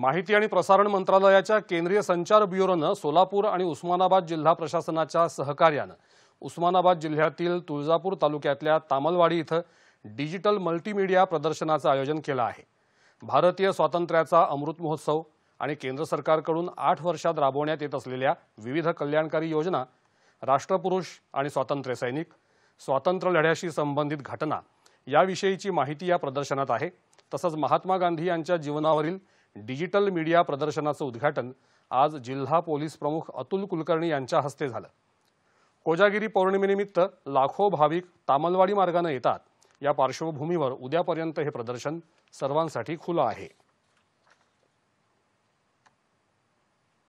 माहिती आणि प्रसारण मंत्रालयाच्या केंद्रीय संचार ब्युरोनं सोलापूर आणि उस्मानाबाद जिल्हा प्रशासनाच्या सहकार्यानं उस्मानाबाद जिल्ह्यातील तुळजापूर तालुक्यातल्या तामलवाडी इथं डिजिटल मल्टीमीडिया प्रदर्शनाचं आयोजन केलं आहे भारतीय स्वातंत्र्याचा अमृत महोत्सव आणि केंद्र सरकारकडून आठ वर्षात राबवण्यात येत असलेल्या विविध कल्याणकारी योजना राष्ट्रपुरुष आणि स्वातंत्र्य सैनिक स्वातंत्र्य लढ्याशी संबंधित घटना याविषयीची माहिती या प्रदर्शनात आहे तसंच महात्मा गांधी यांच्या जीवनावरील डिजिटल मीडिया प्रदर्शनाचं उद्घाटन आज जिल्हा पोलीस प्रमुख अतुल कुलकर्णी यांच्या हस्ते झालं कोजागिरी पौर्णिमेनिमित्त लाखो भाविक तामलवाडी मार्गाने येतात या पार्श्वभूमीवर उद्यापर्यंत हे प्रदर्शन सर्वांसाठी खुलं आहे